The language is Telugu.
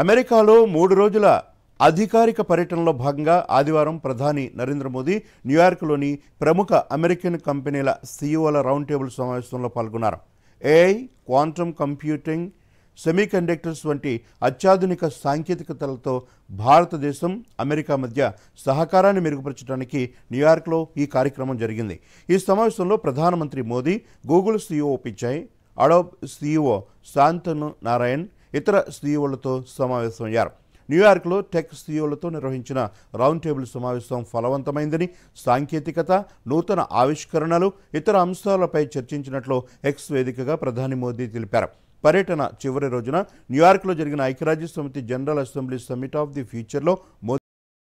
అమెరికాలో మూడు రోజుల అధికారిక పర్యటనలో భాగంగా ఆదివారం ప్రధాని నరేంద్ర మోదీ న్యూయార్క్లోని ప్రముఖ అమెరికన్ కంపెనీల సీఈఓల రౌండ్ టేబుల్ సమావేశంలో పాల్గొన్నారు ఏఐ క్వాంటమ్ కంప్యూటింగ్ సెమీకండక్టర్స్ వంటి అత్యాధునిక సాంకేతికతలతో భారతదేశం అమెరికా మధ్య సహకారాన్ని మెరుగుపరచడానికి న్యూయార్క్లో ఈ కార్యక్రమం జరిగింది ఈ సమావేశంలో ప్రధానమంత్రి Modi Google CEO Pichai Adobe CEO Shantanu Narayen ఇతర సీఈఓలతో సమావేశమయ్యారు న్యూయార్క్లో టెక్ సీఈఓలతో నిర్వహించిన రౌండ్ టేబుల్ సమావేశం ఫలవంతమైందని సాంకేతికత నూతన ఆవిష్కరణలు ఇతర అంశాలపై చర్చించినట్లు ఎక్స్ వేదికగా ప్రధాని మోదీ తెలిపారు పర్యటన చివరి రోజున న్యూయార్క్లో జరిగిన ఐక్యరాజ్య సమితి general assembly summit of the ఫ్యూచర్లో మోదీ